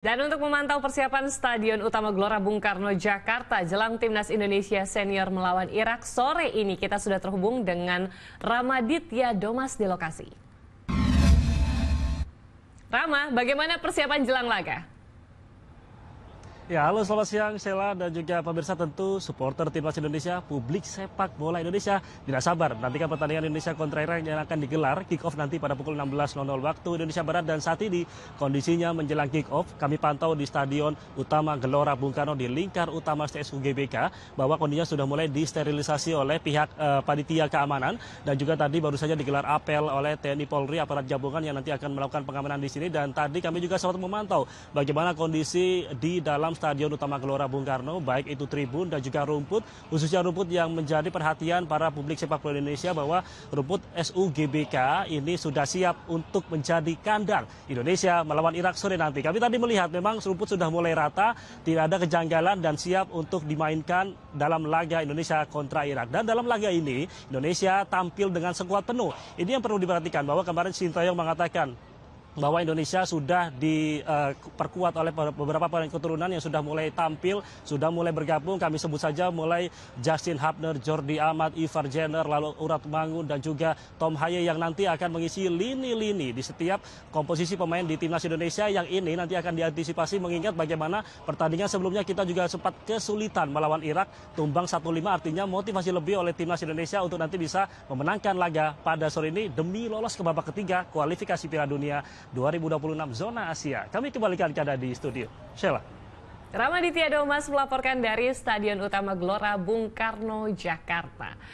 Dan untuk memantau persiapan Stadion Utama Gelora Bung Karno Jakarta jelang timnas Indonesia senior melawan Irak sore ini kita sudah terhubung dengan Ramaditya Domas di lokasi. Rama, bagaimana persiapan jelang laga? Ya, halo selamat siang Sheila dan juga pemirsa tentu supporter timnas Indonesia, publik sepak bola Indonesia tidak sabar nantikan pertandingan Indonesia kontra Irak yang akan digelar kick off nanti pada pukul 16.00 waktu Indonesia Barat dan saat ini kondisinya menjelang kick off kami pantau di stadion utama Gelora Bung Karno di lingkar utama GBK bahwa kondisinya sudah mulai disterilisasi oleh pihak eh, panitia keamanan dan juga tadi baru saja digelar apel oleh TNI Polri aparat gabungan yang nanti akan melakukan pengamanan di sini dan tadi kami juga sempat memantau bagaimana kondisi di dalam Stadion Utama Gelora Bung Karno, baik itu tribun dan juga rumput, khususnya rumput yang menjadi perhatian para publik sepak bola Indonesia bahwa rumput SUGBK ini sudah siap untuk menjadi kandang Indonesia melawan Irak sore nanti. Kami tadi melihat memang rumput sudah mulai rata, tidak ada kejanggalan dan siap untuk dimainkan dalam laga Indonesia kontra Irak. Dan dalam laga ini Indonesia tampil dengan sekuat penuh. Ini yang perlu diperhatikan bahwa kemarin Sintayong mengatakan bahwa Indonesia sudah diperkuat eh, oleh beberapa pemain keturunan yang sudah mulai tampil, sudah mulai bergabung. Kami sebut saja mulai Justin Hapner, Jordi Ahmad, Ivar Jenner, lalu Urat Mangun dan juga Tom Haye yang nanti akan mengisi lini-lini di setiap komposisi pemain di timnas Indonesia yang ini nanti akan diantisipasi mengingat bagaimana pertandingan sebelumnya kita juga sempat kesulitan melawan Irak tumbang 1-5 artinya motivasi lebih oleh timnas Indonesia untuk nanti bisa memenangkan laga pada sore ini demi lolos ke babak ketiga kualifikasi Piala Dunia 2026 zona Asia. Kami kembalikan keadaan di studio. Sheila. Ramaditya Domas melaporkan dari Stadion Utama Gelora Bung Karno, Jakarta.